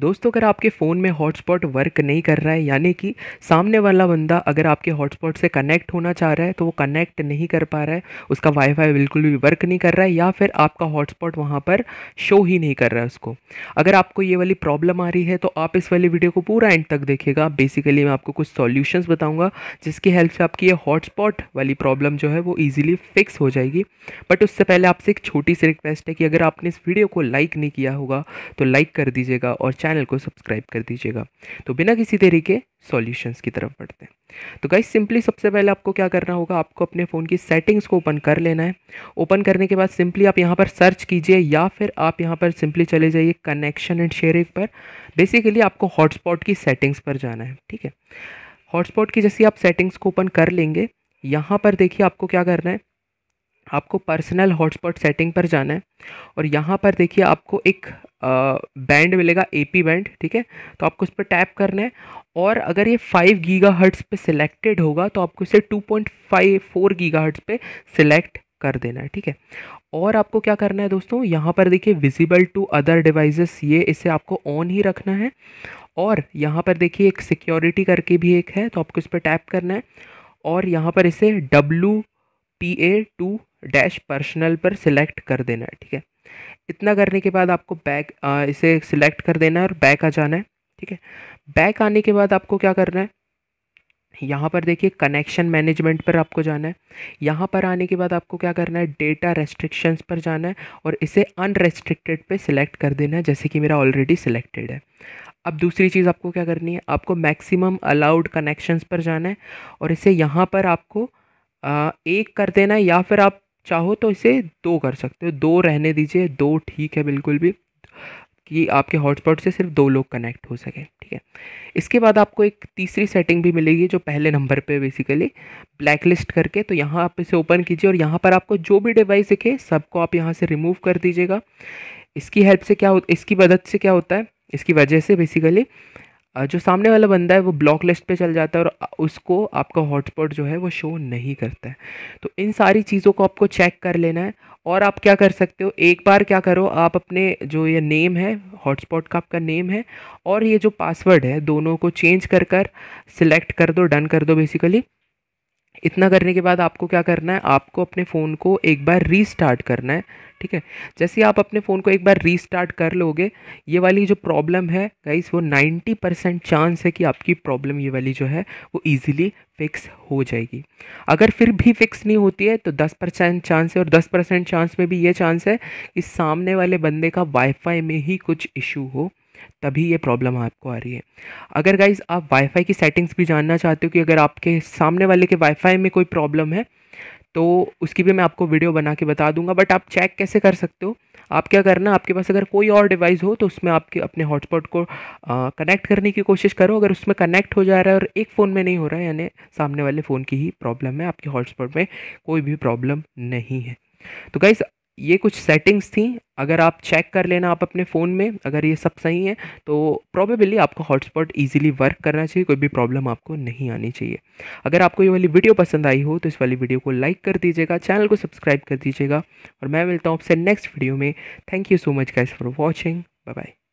दोस्तों अगर आपके फ़ोन में हॉटस्पॉट वर्क नहीं कर रहा है यानी कि सामने वाला बंदा अगर आपके हॉटस्पॉट से कनेक्ट होना चाह रहा है तो वो कनेक्ट नहीं कर पा रहा है उसका वाईफाई बिल्कुल भी वर्क नहीं कर रहा है या फिर आपका हॉटस्पॉट वहाँ पर शो ही नहीं कर रहा है उसको अगर आपको ये वाली प्रॉब्लम आ रही है तो आप इस वाली वीडियो को पूरा एंड तक देखेगा बेसिकली मैं आपको कुछ सॉल्यूशंस बताऊँगा जिसकी हेल्प से आपकी ये हॉटस्पॉट वाली प्रॉब्लम जो है वो ईजिली फिक्स हो जाएगी बट उससे पहले आपसे एक छोटी सी रिक्वेस्ट है कि अगर आपने इस वीडियो को लाइक नहीं किया होगा तो लाइक कर दीजिएगा और चैनल को सब्सक्राइब कर दीजिएगा तो बिना किसी देरी के सॉल्यूशंस की तरफ बढ़ते हैं तो गाइस सिंपली सबसे पहले आपको क्या करना होगा आपको अपने फ़ोन की सेटिंग्स को ओपन कर लेना है ओपन करने के बाद सिंपली आप यहाँ पर सर्च कीजिए या फिर आप यहाँ पर सिंपली चले जाइए कनेक्शन एंड शेयरिंग पर बेसिकली आपको हॉटस्पॉट की सेटिंग्स पर जाना है ठीक है हॉटस्पॉट की जैसे आप सेटिंग्स को ओपन कर लेंगे यहाँ पर देखिए आपको क्या करना है आपको पर्सनल हॉटस्पॉट सेटिंग पर जाना है और यहाँ पर देखिए आपको एक बैंड मिलेगा एपी बैंड ठीक है तो आपको इस पर टैप करना है और अगर ये 5 गीगा हर्ट्स पर सिलेक्टेड होगा तो आपको इसे फोर गीगा हर्ट्स पे सिलेक्ट कर देना है ठीक है और आपको क्या करना है दोस्तों यहाँ पर देखिए विजिबल टू अदर डिवाइसेस ये इसे आपको ऑन ही रखना है और यहाँ पर देखिए एक सिक्योरिटी करके भी एक है तो आपको इस पर टैप करना है और यहाँ पर इसे W P A two dash personal पर सिलेक्ट कर देना है ठीक है इतना करने के बाद आपको बैक आ, इसे सिलेक्ट कर देना है और बैक आ जाना है ठीक है बैक आने के बाद आपको क्या करना है यहाँ पर देखिए कनेक्शन मैनेजमेंट पर आपको जाना है यहाँ पर आने के बाद आपको क्या करना है डेटा रेस्ट्रिक्शंस पर जाना है और इसे अनरेस्ट्रिक्टेड पे सिलेक्ट कर देना है जैसे कि मेरा ऑलरेडी सिलेक्टेड है अब दूसरी चीज़ आपको क्या करनी है आपको मैक्सिमम अलाउड कनेक्शंस पर जाना है और इसे यहाँ पर आपको आ, एक कर देना है या फिर आप चाहो तो इसे दो कर सकते हो दो रहने दीजिए दो ठीक है बिल्कुल भी कि आपके हॉटस्पॉट से सिर्फ दो लोग कनेक्ट हो सकें ठीक है इसके बाद आपको एक तीसरी सेटिंग भी मिलेगी जो पहले नंबर पे बेसिकली ब्लैक लिस्ट करके तो यहाँ आप इसे ओपन कीजिए और यहाँ पर आपको जो भी डिवाइस दिखे सबको आप यहाँ से रिमूव कर दीजिएगा इसकी हेल्प से क्या हो इसकी मदद से क्या होता है इसकी वजह से बेसिकली जो सामने वाला बंदा है वो ब्लॉक लिस्ट पे चल जाता है और उसको आपका हॉटस्पॉट जो है वो शो नहीं करता है तो इन सारी चीज़ों को आपको चेक कर लेना है और आप क्या कर सकते हो एक बार क्या करो आप अपने जो ये नेम है हॉटस्पॉट का आपका नेम है और ये जो पासवर्ड है दोनों को चेंज कर कर सिलेक्ट कर दो डन कर दो बेसिकली इतना करने के बाद आपको क्या करना है आपको अपने फ़ोन को एक बार रीस्टार्ट करना है ठीक है जैसे आप अपने फ़ोन को एक बार रीस्टार्ट कर लोगे ये वाली जो प्रॉब्लम है गाइस वो 90 परसेंट चांस है कि आपकी प्रॉब्लम ये वाली जो है वो इजीली फिक्स हो जाएगी अगर फिर भी फिक्स नहीं होती है तो 10 परसेंट चांस है और 10 परसेंट चांस में भी ये चांस है कि सामने वाले बंदे का वाईफाई में ही कुछ इशू हो तभी ये प्रॉब्लम आपको आ रही है अगर गाइज आप वाईफाई की सेटिंग्स भी जानना चाहते हो कि अगर आपके सामने वाले के वाईफाई में कोई प्रॉब्लम है तो उसकी भी मैं आपको वीडियो बना के बता दूंगा बट आप चेक कैसे कर सकते हो आप क्या करना आपके पास अगर कोई और डिवाइस हो तो उसमें आपके अपने हॉटस्पॉट को आ, कनेक्ट करने की कोशिश करो अगर उसमें कनेक्ट हो जा रहा है और एक फ़ोन में नहीं हो रहा है यानी सामने वाले फ़ोन की ही प्रॉब्लम है आपके हॉटस्पॉट में कोई भी प्रॉब्लम नहीं है तो गाइज ये कुछ सेटिंग्स थी अगर आप चेक कर लेना आप अपने फ़ोन में अगर ये सब सही है तो प्रॉबेबली आपको हॉटस्पॉट इजीली वर्क करना चाहिए कोई भी प्रॉब्लम आपको नहीं आनी चाहिए अगर आपको ये वाली वीडियो पसंद आई हो तो इस वाली वीडियो को लाइक कर दीजिएगा चैनल को सब्सक्राइब कर दीजिएगा और मैं मिलता हूँ आपसे नेक्स्ट वीडियो में thank you so much guys for watching bye bye